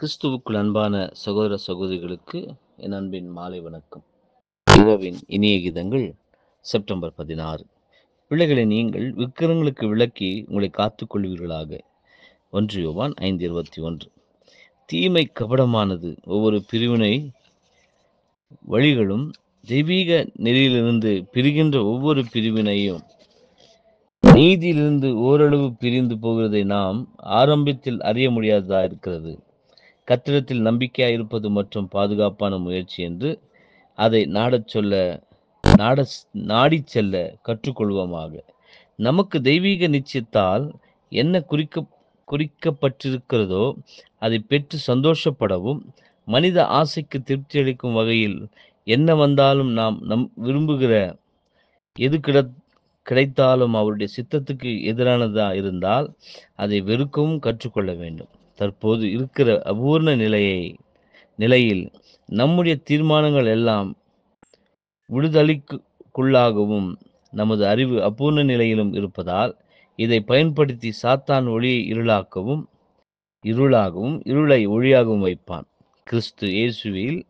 கிறிஸ்துவுக்குள் அன்பான சகோதர சகோதரிகளுக்கு என் அன்பின் மாலை வணக்கம் யோவாவின் இனிய கீதங்கள் செப்டம்பர் பதினாறு பிள்ளைகளை நீங்கள் விக்கிரங்களுக்கு விளக்கி உங்களை காத்துக்கொள்வீர்களாக ஒன்று யோவான் ஐந்து இருபத்தி ஒன்று தீமை கபடமானது ஒவ்வொரு பிரிவினை வழிகளும் தெய்வீக நெறியிலிருந்து பிரிகின்ற ஒவ்வொரு பிரிவினையும் நீதியிலிருந்து ஓரளவு பிரிந்து போகிறதை நாம் ஆரம்பத்தில் அறிய முடியாததா இருக்கிறது கத்திரத்தில் நம்பிக்கையாக இருப்பது மற்றும் பாதுகாப்பான முயற்சி என்று அதை நாடச் சொல்ல நாட நாடி செல்ல கற்றுக்கொள்வோமாக நமக்கு தெய்வீக நிச்சயத்தால் என்ன குறிக்க குறிக்கப்பட்டிருக்கிறதோ அதை பெற்று சந்தோஷப்படவும் மனித ஆசைக்கு திருப்தி அளிக்கும் வகையில் என்ன வந்தாலும் நாம் நம் விரும்புகிற எது கிட கிடைத்தாலும் அவருடைய சித்தத்துக்கு எதிரானதாக இருந்தால் அதை வெறுக்கவும் கற்றுக்கொள்ள வேண்டும் தற்போது இருக்கிற அபூர்ண நிலையை நிலையில் நம்முடைய தீர்மானங்கள் எல்லாம் விடுதலைக்குள்ளாகவும் நமது அறிவு அபூர்ண நிலையிலும் இருப்பதால் இதை பயன்படுத்தி சாத்தான் ஒளியை இருளாக்கவும் இருளாகவும் இருளை ஒளியாகவும் வைப்பான் கிறிஸ்து இயேசுவில்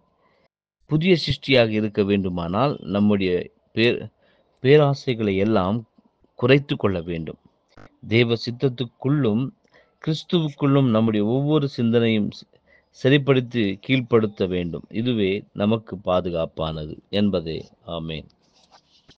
புதிய சிருஷ்டியாக இருக்க வேண்டுமானால் நம்முடைய பேர் பேராசைகளை எல்லாம் குறைத்து கொள்ள வேண்டும் தேவ சித்தத்துக்குள்ளும் கிறிஸ்துவுக்குள்ளும் நம்முடைய ஒவ்வொரு சிந்தனையும் சரிப்படுத்தி கீழ்ப்படுத்த வேண்டும் இதுவே நமக்கு பாதுகாப்பானது என்பதே ஆமேன்